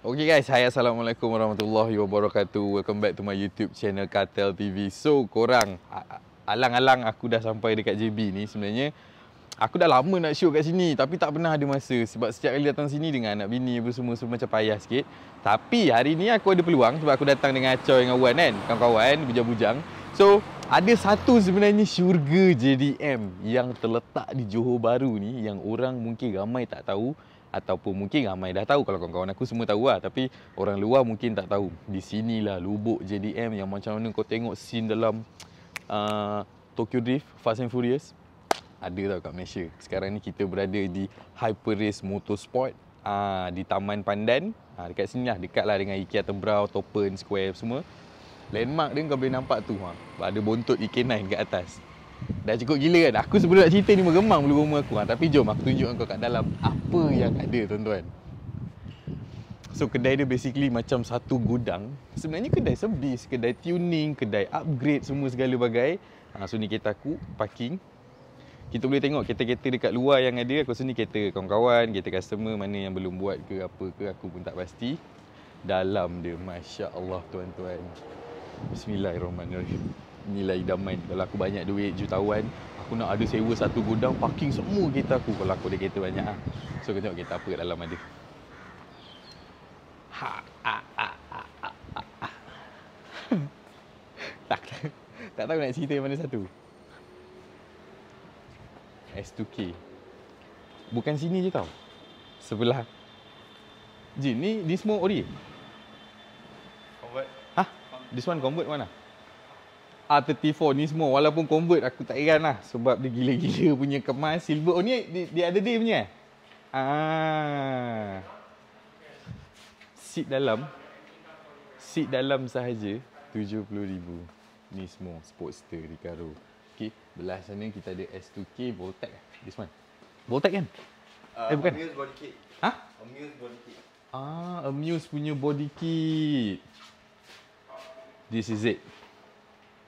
Okay guys, hai assalamualaikum warahmatullahi wabarakatuh Welcome back to my YouTube channel Kartel TV So korang, alang-alang aku dah sampai dekat JB ni sebenarnya Aku dah lama nak show kat sini tapi tak pernah ada masa Sebab setiap kali datang sini dengan anak bini apa semua, semua macam payah sikit Tapi hari ni aku ada peluang sebab aku datang dengan Acoy dengan Wan kan Kawan-kawan, bujang-bujang So, ada satu sebenarnya syurga JDM yang terletak di Johor Baru ni Yang orang mungkin ramai tak tahu ataupun mungkin ramai dah tahu kalau kawan-kawan aku semua tahu lah tapi orang luar mungkin tak tahu di sinilah lubuk JDM yang macam mana kau tengok scene dalam uh, Tokyo Drift Fast and Furious ada tau kat Malaysia sekarang ni kita berada di Hyper Race Motorsport uh, di Taman Pandan uh, dekat sini lah dekat lah dengan Ikea Tembrau Topen Square semua landmark dia kau boleh nampak tu ha. ada bontot EK9 kat atas Dah cukup gila kan? Aku sebelum nak cerita ni mengemang bulu rumah aku. Ha, tapi jom aku tunjuk kau kat dalam apa yang ada tuan-tuan. So kedai dia basically macam satu gudang. Sebenarnya kedai servis, kedai tuning, kedai upgrade semua segala bagai. Ha, ah, so ni kereta aku, parking. Kita boleh tengok kereta-kereta dekat luar yang ada. Aku rasa ni kereta kawan-kawan, kereta customer mana yang belum buat ke apa ke aku pun tak pasti. Dalam dia, Masya Allah tuan-tuan. Bismillahirrahmanirrahim nilai idaman kalau aku banyak duit jutawan aku nak ada sewa satu gudang parking semua kereta aku kalau aku ada kereta banyak ah so kita tengok kereta apa kat dalam ada tak, ha, ha, ha, tak tak tahu nak cerita mana satu S2K bukan sini je tau sebelah Jin, ni, ni semua ori? Convert. Ha? This one convert mana? Ha? R34 ni semua walaupun convert aku tak heran lah sebab dia gila-gila punya kemas silver oh ni dia ada dia punya eh ah. seat dalam seat dalam sahaja RM70,000 ni semua Sportster Ricardo ok belah sana kita ada S2K Voltec this one Voltec kan uh, eh bukan Amuse body kit ha? Amuse body kit Ah, Amuse punya body kit. This is it.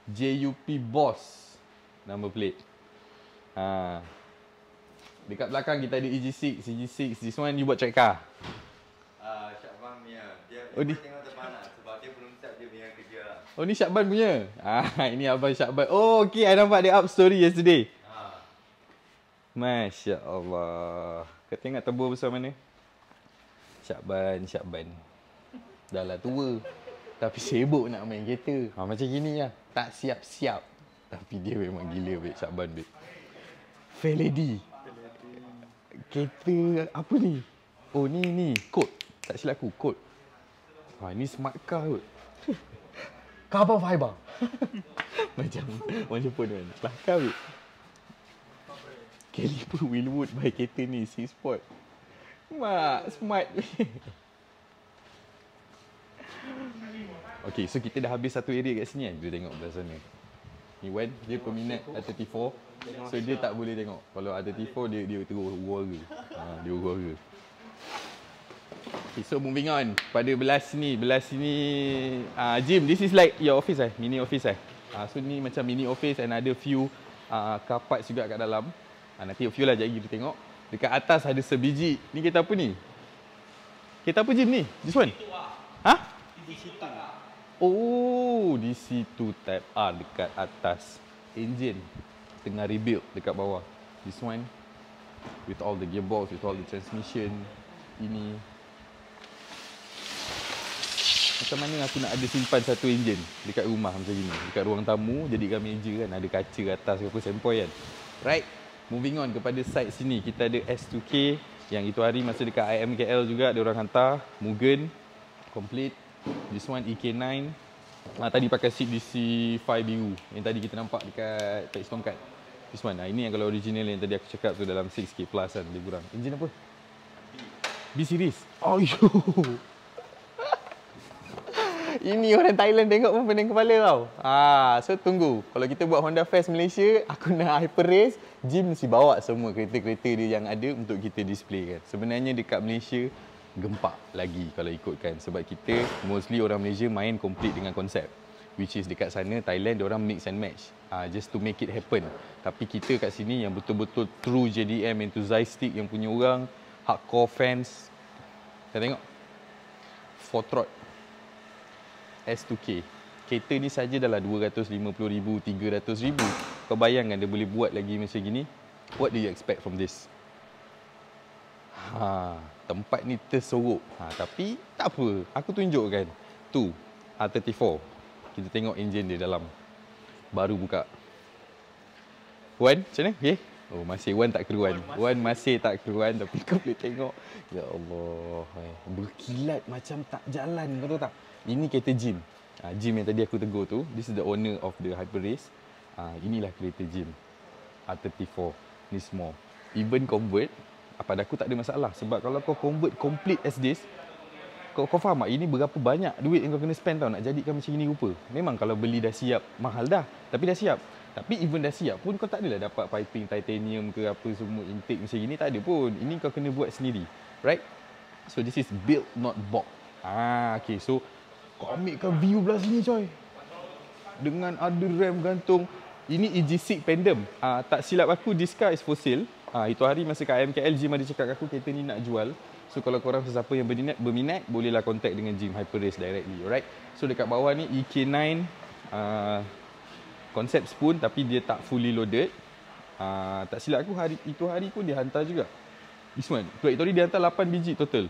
JUP Boss Number plate ha. Dekat belakang kita ada EG6 EG6 This one you buat check car ah, punya Dia, dia oh, di... Sebab dia belum siap dia punya kerja lah Oh ni Syakban punya Ah, Ini Abang Syakban Oh ok I nampak dia up story yesterday ha. Ah. Masya Allah Kau tengok tebur besar mana Syakban Syakban Dah lah tua tapi sibuk nak main kereta. Ha, macam gini lah. Tak siap-siap. Tapi dia memang gila, Bek. Saban, Bek. Feledi. Kereta apa ni? Oh, ni, ni. Kod. Tak silap aku. Kod. Ha, ni smart car kot. Carbon fiber. macam, macam pun kan. Kelakar, Bek. Kelipa Willwood by kereta ni. Six spot. Mak, smart. Okay, so kita dah habis satu area kat sini kan? Dia tengok belah sana. Ni Wen, dia peminat ada T4. So dia tak boleh tengok. Kalau ada T4, dia dia terus uara. Ha, dia uara. Okay, so moving on. Pada belah sini. Belah sini... Uh, Jim, this is like your office eh? Mini office eh? Uh, so ni macam mini office and ada few uh, ah, car juga kat dalam. Uh, nanti few lah jadi kita tengok. Dekat atas ada sebiji. Ni kereta apa ni? Kereta apa Jim ni? This one? Ha? Huh? Oh, di situ type R dekat atas engine tengah rebuild dekat bawah. This one with all the gearbox, with all the transmission ini. Macam mana aku nak ada simpan satu enjin dekat rumah macam gini. Dekat ruang tamu, Jadi kami meja kan. Ada kaca atas ke apa, sempoi kan. Right. Moving on kepada side sini. Kita ada S2K. Yang itu hari masa dekat IMKL juga. Dia orang hantar. Mugen. Complete. This one EK9. Ha, tadi pakai seat DC 5 biru yang tadi kita nampak dekat teks tongkat. This one. Ha, ini yang kalau original yang tadi aku cakap tu dalam 6K plus kan lebih kurang. Enjin apa? B series. Oh, yo. ini orang Thailand tengok pun pening kepala tau. Ah, so tunggu. Kalau kita buat Honda Fest Malaysia, aku nak hyper race. Jim mesti bawa semua kereta-kereta dia yang ada untuk kita display kan. Sebenarnya dekat Malaysia, gempak lagi kalau ikutkan sebab kita mostly orang Malaysia main complete dengan konsep which is dekat sana Thailand dia orang mix and match uh, just to make it happen tapi kita kat sini yang betul-betul true JDM enthusiastic yang punya orang hardcore fans kita tengok Fortrot S2K kereta ni saja dalam 250,000 300,000 kau bayangkan dia boleh buat lagi macam gini what do you expect from this ha tempat ni tersorok. Ha, tapi tak apa, aku tunjukkan. Tu, R34. Kita tengok enjin dia dalam. Baru buka. Wan, macam mana? Okay. Oh, masih Wan tak keruan. Wan masih. tak keruan tapi kau boleh tengok. Ya Allah. Eh. Berkilat macam tak jalan, kau tahu tak? Ini kereta Jim. Uh, Jim yang tadi aku tegur tu. This is the owner of the Hyper Race. Uh, inilah kereta Jim. R34. Ni semua. Even convert, pada aku tak ada masalah sebab kalau kau convert complete as this kau, kau faham tak ini berapa banyak duit yang kau kena spend tau nak jadikan macam ini rupa memang kalau beli dah siap mahal dah tapi dah siap tapi even dah siap pun kau tak adalah dapat piping titanium ke apa semua intake macam ini tak ada pun ini kau kena buat sendiri right so this is built not bought ah okay so kau ambilkan view belah sini coy dengan ada ram gantung ini EG6 pandem ah, tak silap aku this car is for ha, itu hari masa kat MKL Jim ada cakap aku kereta ni nak jual. So kalau korang sesiapa yang berminat, berminat bolehlah contact dengan Jim Hyper Race directly, alright? So dekat bawah ni EK9 uh, ah, concept spoon tapi dia tak fully loaded. Uh, tak silap aku hari itu hari pun dia hantar juga. This one, Great Tory dia hantar 8 biji total.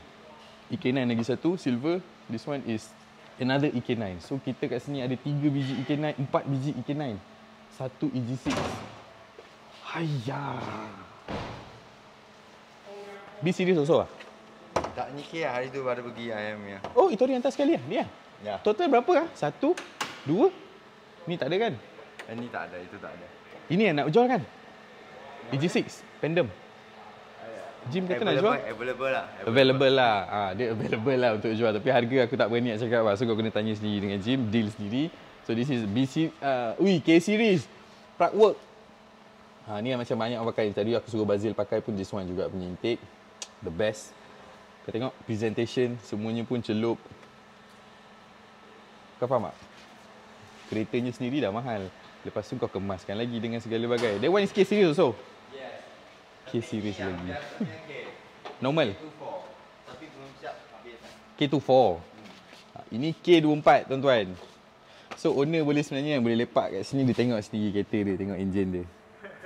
EK9 lagi satu silver. This one is another EK9. So kita kat sini ada 3 biji EK9, 4 biji EK9. Satu EG6. Hayah. B series also ah? Tak ni ke lah. hari tu baru pergi IM ya. Oh, itu dia hantar sekali ah. Dia. Lah. Ya. Total berapa ah? Satu, dua. Ni tak ada kan? Ini eh, tak ada, itu tak ada. Ini yang nak jual kan? EG6, pandem. Jim kata nak jual? Available lah. Available, available lah. Ha, dia available lah untuk jual. Tapi harga aku tak berani nak cakap. Lah. So, kau kena tanya sendiri dengan Jim. Deal sendiri. So, this is BC. Uh, ui, K-Series. Prague Work. Ha, ni yang macam banyak orang pakai. Tadi aku suruh Bazil pakai pun this one juga punya intake the best Kau tengok presentation semuanya pun celup Kau faham tak? Keretanya sendiri dah mahal Lepas tu kau kemaskan lagi dengan segala bagai That one is case series also? Yes Case series yeah. lagi Normal? K24 hmm. Ha, ini K24 tuan-tuan So owner boleh sebenarnya boleh lepak kat sini Dia tengok sendiri kereta dia, tengok enjin dia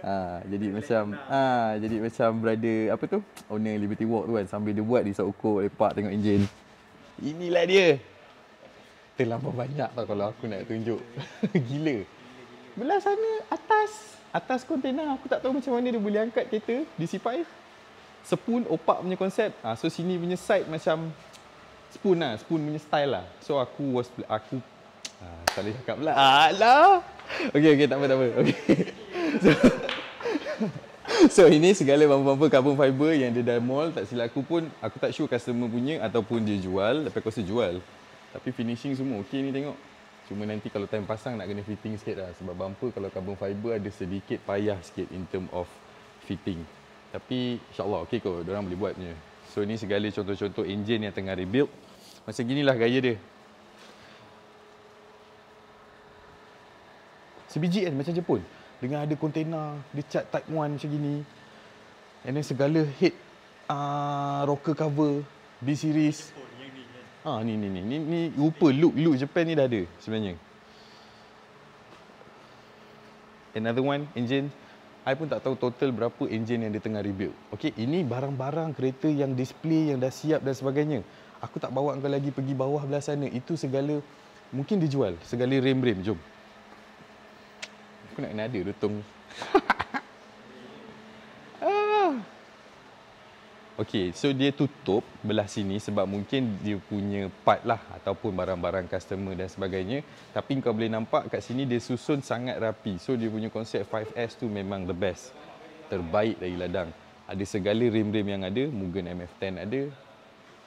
Ha, jadi macam ah ha, jadi macam brother apa tu? Owner Liberty Walk tu kan sambil dia buat di sok ukur lepak tengok enjin. Inilah dia. Terlalu banyak tau kalau aku nak tunjuk. Gila. Belah sana atas atas kontena aku tak tahu macam mana dia boleh angkat kereta di Sipai. Spoon opak punya konsep. ha, so sini punya side macam spoon lah, spoon punya style lah. So aku was aku ah ha, tak cakap pula. Alah. Okey okey tak apa tak apa. Okey. So, so ini segala bumper-bumper carbon fiber yang dia dah mall tak silap aku pun aku tak sure customer punya ataupun dia jual tapi aku rasa jual tapi finishing semua okey ni tengok cuma nanti kalau time pasang nak kena fitting sikit lah sebab bumper kalau carbon fiber ada sedikit payah sikit in term of fitting tapi insyaAllah okey kot diorang boleh buat punya so ini segala contoh-contoh engine yang tengah rebuild macam ginilah gaya dia sebiji kan macam Jepun dengan ada kontena, dia cat type 1 macam gini and then segala head uh, rocker cover B series ha ni ni ni ni ni rupa look look Japan ni dah ada sebenarnya another one engine I pun tak tahu total berapa engine yang dia tengah rebuild. Okay, ini barang-barang kereta yang display yang dah siap dan sebagainya. Aku tak bawa kau lagi pergi bawah belah sana. Itu segala, mungkin dijual. Segala rem-rem, jom. Aku nak kena ada lutung. ah. Okay, so dia tutup belah sini sebab mungkin dia punya part lah ataupun barang-barang customer dan sebagainya. Tapi kau boleh nampak kat sini dia susun sangat rapi. So dia punya konsep 5S tu memang the best. Terbaik dari ladang. Ada segala rim-rim yang ada. Mugen MF10 ada.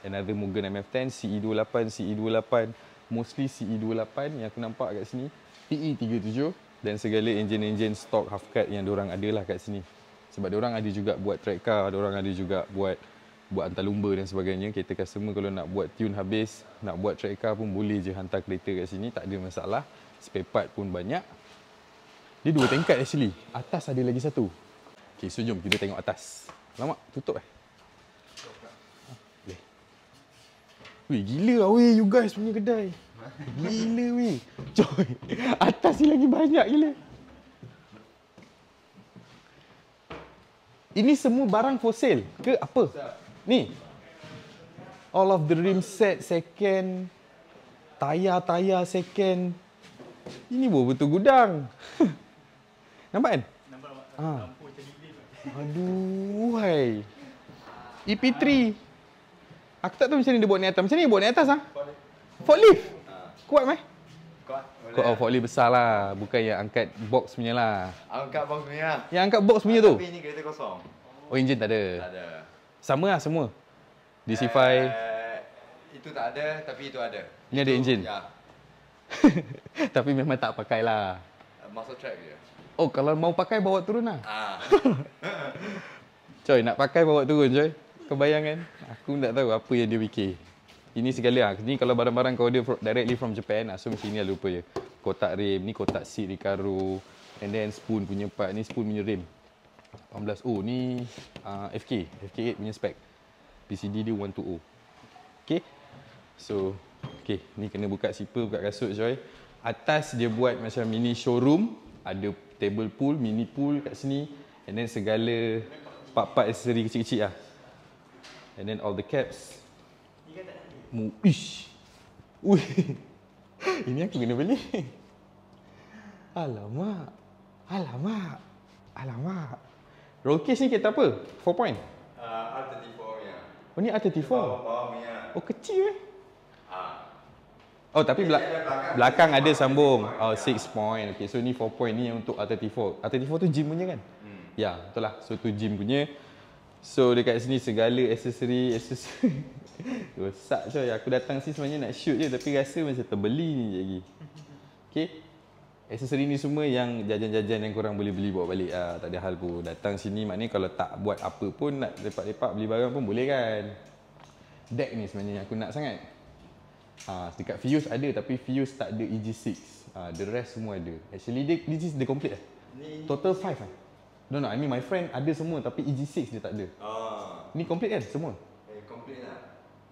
Another Mugen MF10, CE28, CE28. Mostly CE28 yang aku nampak kat sini. PE37 dan segala enjin-enjin stock half cut yang diorang ada lah kat sini. Sebab diorang ada juga buat track car, diorang ada juga buat buat hantar lumba dan sebagainya. Kereta customer kalau nak buat tune habis, nak buat track car pun boleh je hantar kereta kat sini. Tak ada masalah. Spare part pun banyak. Dia dua tingkat actually. Atas ada lagi satu. Okay, so jom kita tengok atas. Lama tutup eh. Boleh. Okay. gila lah weh you guys punya kedai. Gila weh. Coy. masih lagi banyak gila. Ini semua barang for sale ke apa? Ni. All of the rim set second. Tayar-tayar second. Ini buah betul gudang. Nampak kan? Nampak. Ah. Aduh, hai. EP3. Aku tak tahu macam ni dia buat ni atas. Macam ni dia buat ni atas ah. Ha? Forklift. Kuat meh? Kau oh, forklift besar lah. Bukan yang angkat box punya lah. Angkat box punya lah. Yang angkat box punya tu? Tapi ni kereta kosong. Oh, enjin tak ada? Tak ada. Sama lah semua? DC5? Uh, eh, itu tak ada, tapi itu ada. Ni itu, ada enjin? Ya. tapi memang tak pakai lah. Muscle track je. Oh, kalau mau pakai, bawa turun lah. Ah. Coy, nak pakai, bawa turun, Coy. Kau bayangkan? Aku tak tahu apa yang dia fikir ini segala lah. Ni kalau barang-barang kau order directly from Japan lah. So macam ni lah lupa je. Kotak rim, ni kotak seat Ricaro. And then spoon punya part. Ni spoon punya rim. 18. Oh ni uh, ah, FK. FK8 punya spec. PCD dia 120. Okay. So, okay. Ni kena buka zipper, buka kasut Joy. Atas dia buat macam mini showroom. Ada table pool, mini pool kat sini. And then segala part-part accessory kecil-kecil lah. And then all the caps mu ish ui ini aku kena beli alamak alamak alamak roll case ni kereta apa 4 point ah uh, R34 ya oh ni R34 bawah, oh kecil eh Ah. Oh tapi bela- belakang, ada ah, sambung. Oh 6 ya. point. Okay, so ni 4 point ni untuk R34. R34 tu gym punya kan? Hmm. Ya, yeah, betul lah. So tu gym punya. So dekat sini segala aksesori aksesori rosak je. Aku datang sini sebenarnya nak shoot je tapi rasa macam terbeli ni je lagi. Okay. Aksesori ni semua yang jajan-jajan yang kurang boleh beli bawa balik. Ah, tak ada hal pun. Datang sini ni kalau tak buat apa pun nak lepak-lepak beli barang pun boleh kan. Deck ni sebenarnya aku nak sangat. Ah, dekat Fuse ada tapi Fuse tak ada EG6. Ah, the rest semua ada. Actually dia this is the complete lah. Total 5 ah. No, no, I mean my friend ada semua tapi EG6 dia tak ada. Ah. Ni complete kan semua? Eh, complete lah.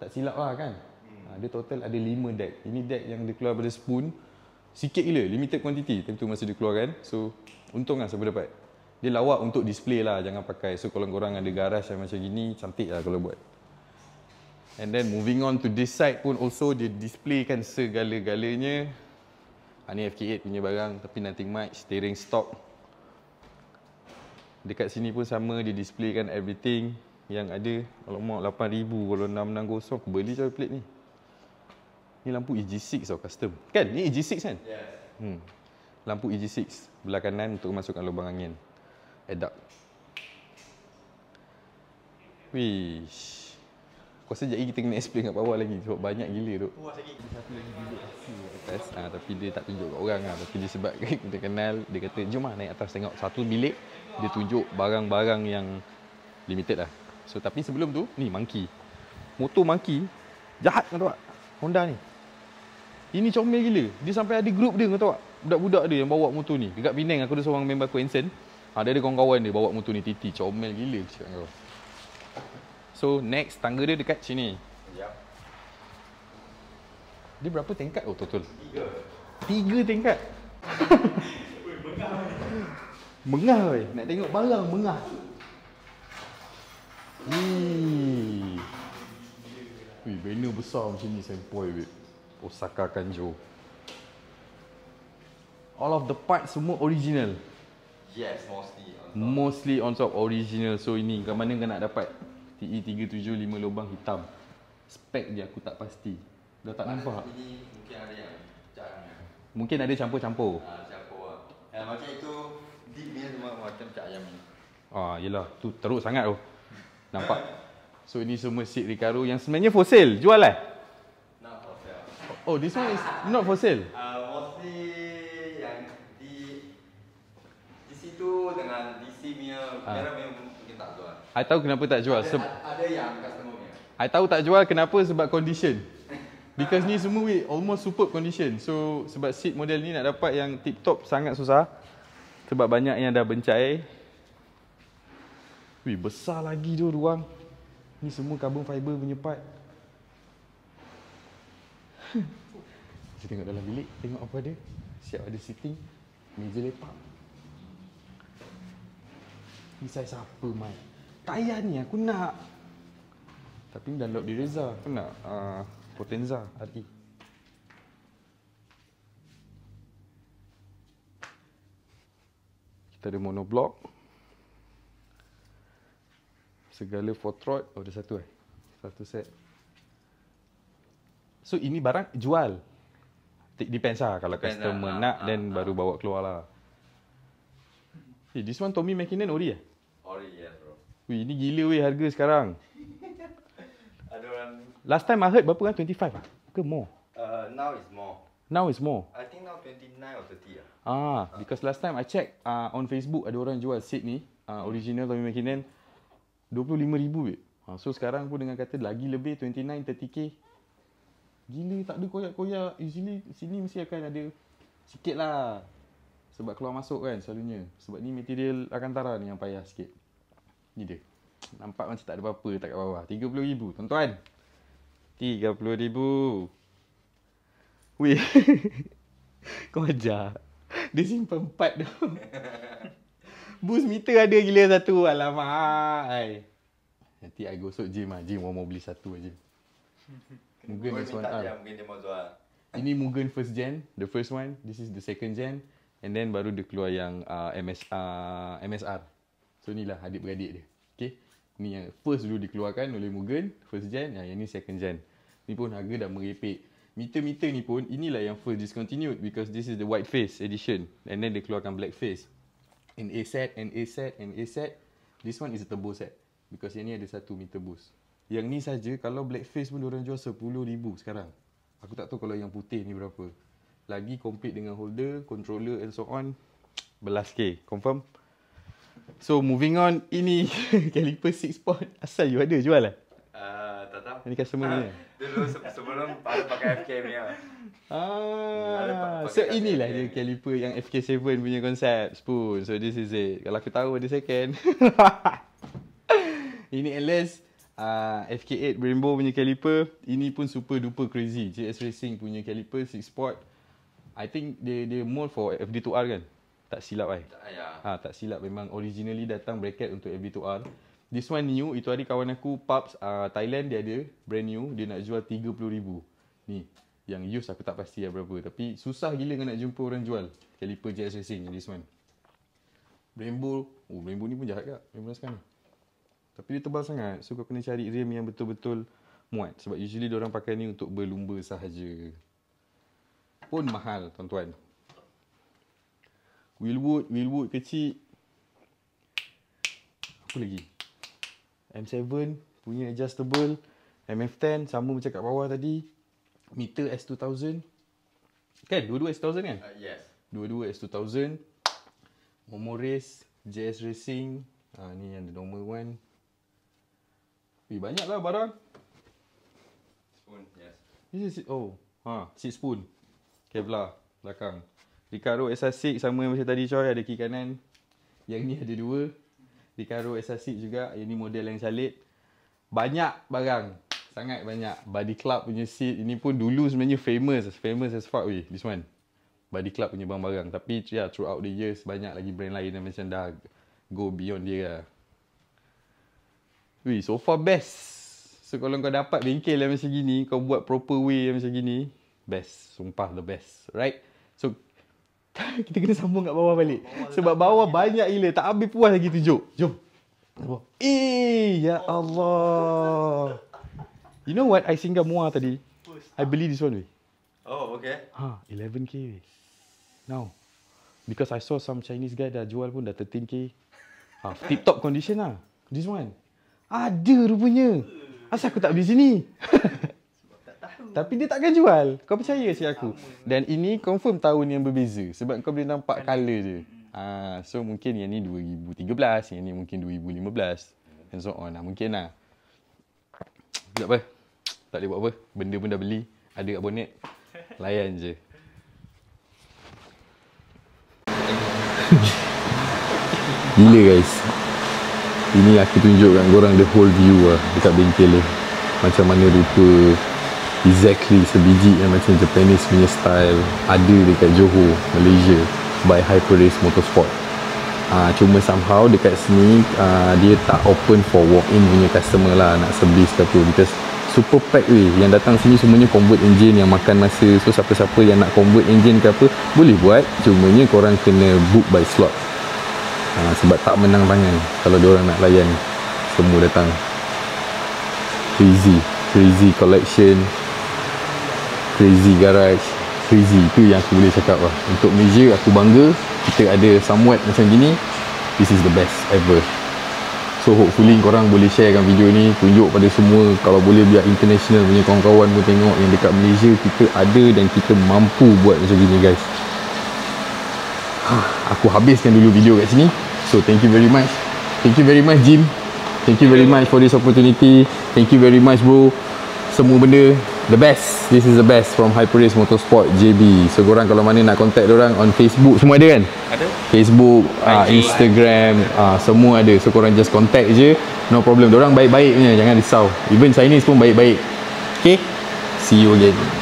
Tak silap lah kan? Hmm. Ah, dia total ada 5 deck. Ini deck yang dia keluar pada spoon. Sikit gila, limited quantity time tu masa dia keluar kan. So, untung lah siapa dapat. Dia lawak untuk display lah, jangan pakai. So, kalau korang ada garaj yang macam gini, cantik lah kalau buat. And then moving on to this side pun also dia displaykan segala-galanya. Ini ah, ni FK8 punya barang tapi nothing much. Steering stock. Dekat sini pun sama dia displaykan everything yang ada. kalau Alamak 8000 kalau 660 aku beli je plate ni. Ni lampu EG6 tau custom. Kan? Ni EG6 kan? Yes. Hmm. Lampu EG6 belah kanan untuk masukkan lubang angin. Adapt. Wish. Aku rasa sekejap kita kena explain kat bawah lagi sebab banyak gila tu. Wah, sekejap lagi. Satu lagi duduk ah, tapi dia tak tunjuk kat orang lah. Tapi dia sebab kita kenal, dia kata, jom lah naik atas tengok satu bilik. Dia tunjuk barang-barang yang limited lah. So, tapi sebelum tu, ni monkey. Motor monkey, jahat kan tak? Honda ni. Ini comel gila. Dia sampai ada grup dia kan tak? Budak-budak dia yang bawa motor ni. Dekat Penang, aku ada seorang member aku, Ensign. Ah, ha, ada kawan-kawan dia bawa motor ni, Titi. Comel gila, cakap kau. So next tangga dia dekat sini. Dia berapa tingkat? Oh, total. Tiga. Tiga tingkat. mengah weh. Nak tengok barang mengah. Hmm. Ui, benda besar macam ni sempoi weh. Osaka Kanjo. All of the parts semua original. Yes, mostly. On Mostly on top original. So ini ke mana kau nak dapat? E TE37 lima lubang hitam. Spek dia aku tak pasti. Dah tak nampak. Ini mungkin ada yang cang. Mungkin ada campur-campur. Ha, campur lah. macam itu deep dia semua macam cak ayam ni. Ah, yelah. Tu teruk sangat tu. Nampak? So, ini semua seat Ricardo yang sebenarnya lah. for sale. Jual lah. Oh, this one is not for sale? Uh, punya ha. Ah. merah memang mungkin tak jual. I tahu kenapa tak jual. Ada, ada yang customer punya. I tahu tak jual kenapa sebab condition. Because ni semua we almost superb condition. So sebab seat model ni nak dapat yang tip top sangat susah. Sebab banyak yang dah bencai. Wih besar lagi tu ruang. Ni semua carbon fiber punya part. Kita tengok dalam bilik, tengok apa dia? Siap ada seating, meja lepak. Ni saiz apa, Mat? Tak payah ni, aku nak. Tapi ni dah lock di Reza. Aku nak uh, Potenza. Arti. Kita ada monoblock. Segala fortrot. Oh, ada satu eh. Satu set. So, ini barang jual. Depends lah. Kalau Depends lah. customer lah. nak, dan ah, then ha. baru ah. bawa keluar lah. Hey, eh, this one Tommy McKinnon ori eh? Wih ni gila weh harga sekarang. Ada orang Last time I heard berapa kan? 25 ah. Ke more? Uh, now is more. Now is more. I think now 29 or 30 lah. Ah, uh. because last time I check uh, on Facebook ada orang jual seat ni, uh, original Tommy McKinnon 25,000 weh. Ha, so sekarang pun dengan kata lagi lebih 29 30k. Gila tak ada koyak-koyak. Usually eh, sini mesti akan ada sikit lah. Sebab keluar masuk kan selalunya. Sebab ni material akantara ni yang payah sikit. Ni dia. Nampak macam tak ada apa-apa tak kat bawah. RM30,000 tuan-tuan. RM30,000. Weh. Kau ajar. Dia simpan empat tu. Boost meter ada gila satu. Alamak. Ay. Nanti I gosok gym lah. Gym, orang mau beli satu je. Mungkin dia suan tak. Mungkin dia mau Ini Mugen first gen, the first one. This is the second gen. And then baru dia keluar yang uh, MS, uh, MSR. So ni lah adik-beradik dia. Okay. Ni yang first dulu dikeluarkan oleh Mugen. First gen. Yang, ini second gen. Ni pun harga dah merepek. Meter-meter ni pun inilah yang first discontinued. Because this is the white face edition. And then dia keluarkan black face. And A set, and A set, and A set. This one is a turbo set. Because yang ni ada satu meter boost. Yang ni saja kalau black face pun orang jual RM10,000 sekarang. Aku tak tahu kalau yang putih ni berapa. Lagi complete dengan holder, controller and so on. Belas K. Confirm? So moving on, ini caliper six spot. Asal you ada jual lah? Uh, tak tahu. Ini customer ah, ni. Uh, dulu sebelum pakai FK ni lah. Ah, so inilah FK. dia caliper yang FK7 punya konsep spoon. So this is it. Kalau aku tahu ada second. ini at least uh, FK8 Rainbow punya caliper. Ini pun super duper crazy. JS Racing punya caliper six spot. I think dia dia mold for FD2R kan? tak silap eh. Tak, ha, tak silap memang originally datang bracket untuk FB2R. This one new, itu hari kawan aku Pubs uh, ah, Thailand dia ada brand new, dia nak jual 30,000. Ni yang used aku tak pasti lah berapa tapi susah gila nak jumpa orang jual caliper JS Racing this one. Rainbow, oh Rainbow ni pun jahat kak. Rainbow sekarang. Tapi dia tebal sangat. So kau kena cari rim yang betul-betul muat sebab usually dia orang pakai ni untuk berlumba sahaja. Pun mahal tuan-tuan. Wilwood, Wilwood kecil. Apa lagi? M7 punya adjustable. MF10 sama macam kat bawah tadi. Meter S2000. Kan? Dua-dua S2000 kan? Uh, yes. Dua-dua S2000. Momo Race, JS Racing. Ha, ni yang the normal one. Eh, banyaklah barang. Spoon, yes. This is, oh, ha, seat spoon. Kevlar, belakang. Ricardo Esasic sama macam tadi Choi ada kiri kanan. Yang ni ada dua. Ricardo Esasic juga. Yang ni model yang calit. Banyak barang. Sangat banyak. Body Club punya seat. Ini pun dulu sebenarnya famous. Famous as fuck weh. This one. Body Club punya barang-barang. Tapi ya, yeah, throughout the years, banyak lagi brand lain yang macam dah go beyond dia lah. Weh, so far best. So kalau kau dapat bengkel yang macam gini, kau buat proper way yang macam gini, best. Sumpah the best. Right? So kita kena sambung kat bawah balik. Sebab bawah banyak gila. Tak habis puas lagi tu Jom. Jom. Eh, ya Allah. You know what? I singgah muah tadi. I beli this one. We. Oh, okay. Ha, 11k. We. Now. Because I saw some Chinese guy dah jual pun dah 13k. Ha, tip top condition lah. This one. Ada rupanya. Asal aku tak beli sini? Tapi dia takkan jual. Kau percaya cik aku. Dan ini confirm tahun yang berbeza. Sebab kau boleh nampak kan. colour je. Hmm. Ah, ha, so mungkin yang ni 2013. Yang ni mungkin 2015. And so on lah. Mungkin lah. Sekejap apa? Tak boleh buat apa. Benda pun dah beli. Ada kat bonet. Layan je. Gila guys. Ini aku tunjukkan korang the whole view lah dekat bengkel ni. Macam mana rupa exactly sebiji yang eh, macam Japanese punya style ada dekat Johor, Malaysia by Hyper Race Motorsport uh, cuma somehow dekat sini uh, dia tak open for walk-in punya customer lah nak service ke apa because super pack weh yang datang sini semuanya convert engine yang makan masa so siapa-siapa yang nak convert engine ke apa boleh buat Cuma ni korang kena book by slot uh, sebab tak menang tangan kalau diorang nak layan semua datang crazy crazy collection crazy garage crazy itu yang aku boleh cakap lah untuk Malaysia aku bangga kita ada somewhat macam gini this is the best ever so hopefully korang boleh sharekan video ni tunjuk pada semua kalau boleh biar international punya kawan-kawan pun tengok yang dekat Malaysia kita ada dan kita mampu buat macam gini guys aku habiskan dulu video kat sini so thank you very much thank you very much Jim thank you very much for this opportunity thank you very much bro semua benda The best. This is the best from Hyperace Motorsport JB. So korang kalau mana nak contact dia orang on Facebook semua ada kan? Ada. Facebook, uh, Instagram, uh, semua ada. So korang just contact je. No problem. Dia orang baik-baik punya. Jangan risau. Even Chinese pun baik-baik. Okay? See you again.